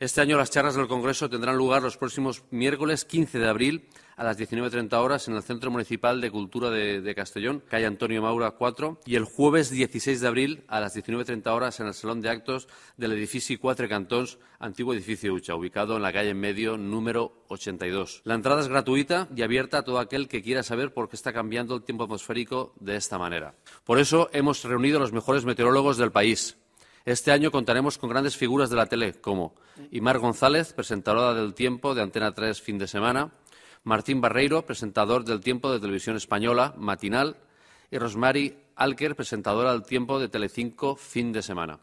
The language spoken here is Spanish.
Este año las charlas del Congreso tendrán lugar los próximos miércoles 15 de abril a las 19.30 horas en el Centro Municipal de Cultura de, Castellón, calle Antonio Maura 4, y el jueves 16 de abril a las 19.30 horas en el Salón de Actos del edificio Cuatro Cantons, antiguo edificio Ucha, ubicado en la calle en medio número 82. La entrada es gratuita y abierta a todo aquel que quiera saber por qué está cambiando el tiempo atmosférico de esta manera. Por eso hemos reunido a los mejores meteorólogos del país este año contaremos con grandes figuras de la tele, como Imar González, presentadora del Tiempo de Antena 3 fin de semana, Martín Barreiro, presentador del Tiempo de Televisión Española matinal, y Rosmary Alker, presentadora del Tiempo de Telecinco fin de semana.